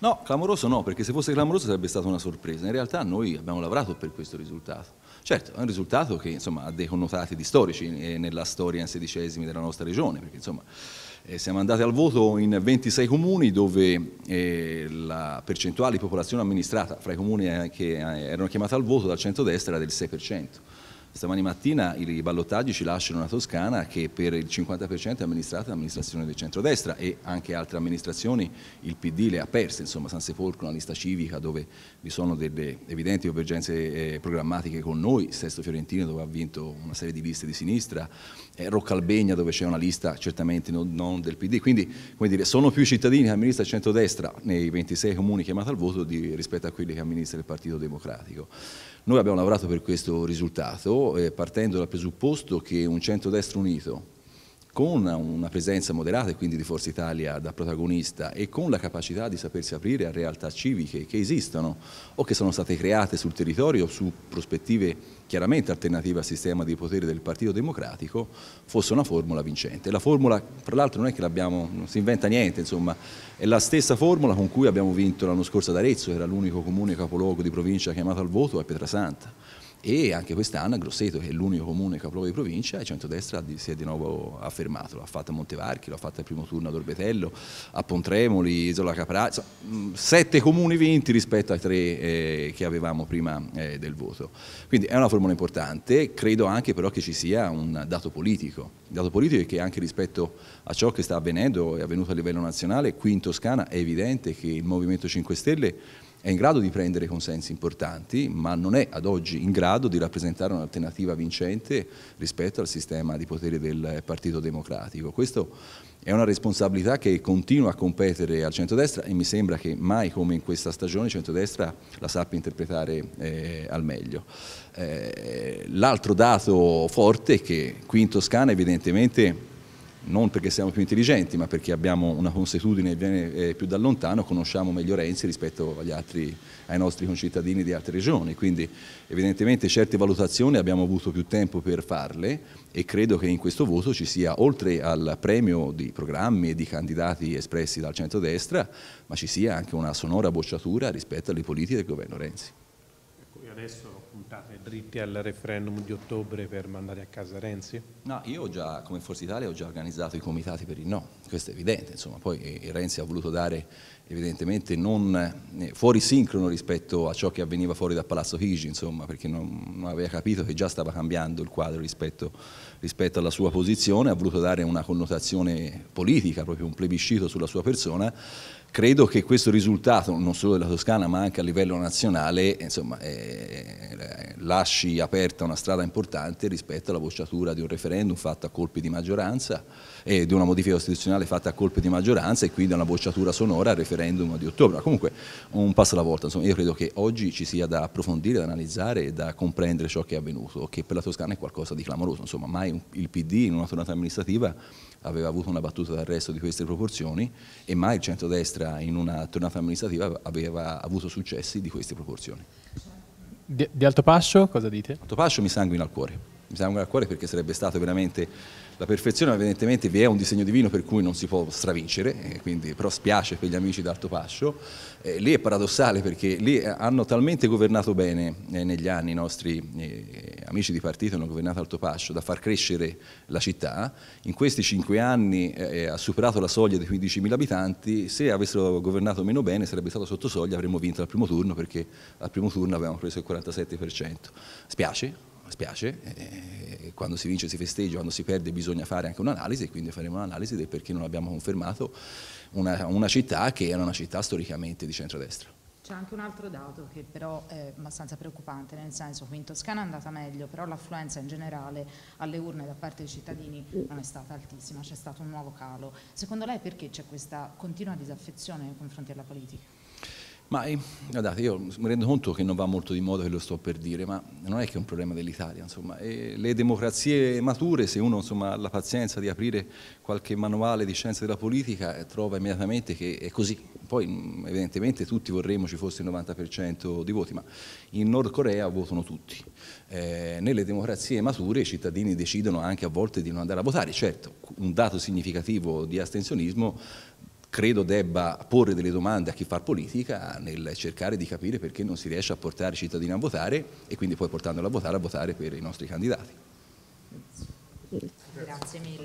No, clamoroso no, perché se fosse clamoroso sarebbe stata una sorpresa. In realtà noi abbiamo lavorato per questo risultato. Certo, è un risultato che insomma, ha dei connotati di storici eh, nella storia in sedicesimi della nostra regione, perché insomma, eh, siamo andati al voto in 26 comuni dove eh, la percentuale di popolazione amministrata fra i comuni eh, che eh, erano chiamati al voto dal centro-destra era del 6%. Stamani mattina i ballottaggi ci lasciano una Toscana che per il 50% è amministrata dall'amministrazione del centrodestra e anche altre amministrazioni, il PD le ha perse, insomma San Sepolcro, una lista civica dove vi sono delle evidenti convergenze eh, programmatiche con noi, Sesto Fiorentino dove ha vinto una serie di liste di sinistra, eh, Roccalbegna dove c'è una lista certamente non, non del PD, quindi come dire, sono più cittadini che amministra il centrodestra nei 26 comuni chiamati al voto di, rispetto a quelli che amministra il Partito Democratico. Noi abbiamo lavorato per questo risultato, eh, partendo dal presupposto che un centrodestra unito, con una presenza moderata e quindi di Forza Italia da protagonista e con la capacità di sapersi aprire a realtà civiche che esistono o che sono state create sul territorio su prospettive chiaramente alternative al sistema di potere del Partito Democratico, fosse una formula vincente. La formula, tra l'altro, non è che l'abbiamo, non si inventa niente, insomma, è la stessa formula con cui abbiamo vinto l'anno scorso ad Arezzo, che era l'unico comune capoluogo di provincia chiamato al voto a Pietrasanta e anche quest'anno a Grosseto, che è l'unico comune capoluogo di provincia, il centrodestra si è di nuovo affermato, l'ha fatta a Montevarchi, l'ha fatta al primo turno ad Orbetello, a Pontremoli, Isola Caprà, mm, sette comuni vinti rispetto ai tre eh, che avevamo prima eh, del voto. Quindi è una formula importante, credo anche però che ci sia un dato politico, il dato politico è che anche rispetto a ciò che sta avvenendo, è avvenuto a livello nazionale, qui in Toscana è evidente che il Movimento 5 Stelle è in grado di prendere consensi importanti, ma non è ad oggi in grado di rappresentare un'alternativa vincente rispetto al sistema di potere del Partito Democratico. Questo è una responsabilità che continua a competere al centrodestra e mi sembra che mai come in questa stagione il centrodestra la sappia interpretare eh, al meglio. Eh, L'altro dato forte è che qui in Toscana evidentemente non perché siamo più intelligenti, ma perché abbiamo una consuetudine che viene eh, più da lontano, conosciamo meglio Renzi rispetto altri, ai nostri concittadini di altre regioni. Quindi evidentemente certe valutazioni abbiamo avuto più tempo per farle e credo che in questo voto ci sia, oltre al premio di programmi e di candidati espressi dal centrodestra, ma ci sia anche una sonora bocciatura rispetto alle politiche del governo Renzi. Ecco, e adesso puntate dritti al referendum di ottobre per mandare a casa Renzi? No, io già, come Forza Italia, ho già organizzato i comitati per il no, questo è evidente, insomma, poi eh, Renzi ha voluto dare evidentemente non, eh, fuori sincrono rispetto a ciò che avveniva fuori da Palazzo Chigi, insomma, perché non, non, aveva capito che già stava cambiando il quadro rispetto, rispetto alla sua posizione, ha voluto dare una connotazione politica, proprio un plebiscito sulla sua persona, credo che questo risultato, non solo della Toscana ma anche a livello nazionale, insomma, è lasci aperta una strada importante rispetto alla bocciatura di un referendum fatto a colpi di maggioranza e di una modifica costituzionale fatta a colpi di maggioranza e quindi una bocciatura sonora al referendum di ottobre. Comunque un passo alla volta, insomma io credo che oggi ci sia da approfondire, da analizzare e da comprendere ciò che è avvenuto, che per la Toscana è qualcosa di clamoroso, insomma mai il PD in una tornata amministrativa aveva avuto una battuta d'arresto di queste proporzioni e mai il centrodestra in una tornata amministrativa aveva avuto successi di queste proporzioni. Di, di alto passo cosa dite? Alto passo mi sanguina al cuore mi sangue a cuore perché sarebbe stato veramente la perfezione, evidentemente vi è un disegno divino per cui non si può stravincere, eh, quindi, però spiace per gli amici d'Alto Pascio. Eh, lì è paradossale perché lì eh, hanno talmente governato bene eh, negli anni i nostri eh, amici di partito hanno governato Alto Pascio da far crescere la città, in questi cinque anni eh, ha superato la soglia dei 15.000 abitanti, se avessero governato meno bene sarebbe stato sotto soglia, avremmo vinto al primo turno perché al primo turno avevamo preso il 47%. Spiace, spiace, eh, eh, quando si vince si festeggia, quando si perde bisogna fare anche un'analisi e quindi faremo un'analisi del perché non abbiamo confermato una, una città che era una città storicamente di centrodestra. C'è anche un altro dato che però è abbastanza preoccupante, nel senso che in Toscana è andata meglio, però l'affluenza in generale alle urne da parte dei cittadini non è stata altissima, c'è stato un nuovo calo. Secondo lei perché c'è questa continua disaffezione nei confronti della politica? Ma eh, guardate, io mi rendo conto che non va molto di modo che lo sto per dire, ma non è che è un problema dell'Italia. Eh, le democrazie mature, se uno insomma, ha la pazienza di aprire qualche manuale di scienze della politica, eh, trova immediatamente che è così. Poi mm, evidentemente tutti vorremmo ci fosse il 90% di voti, ma in Nord Corea votano tutti. Eh, nelle democrazie mature i cittadini decidono anche a volte di non andare a votare. Certo, un dato significativo di astensionismo credo debba porre delle domande a chi fa politica nel cercare di capire perché non si riesce a portare i cittadini a votare e quindi poi portandoli a votare a votare per i nostri candidati. Grazie mille.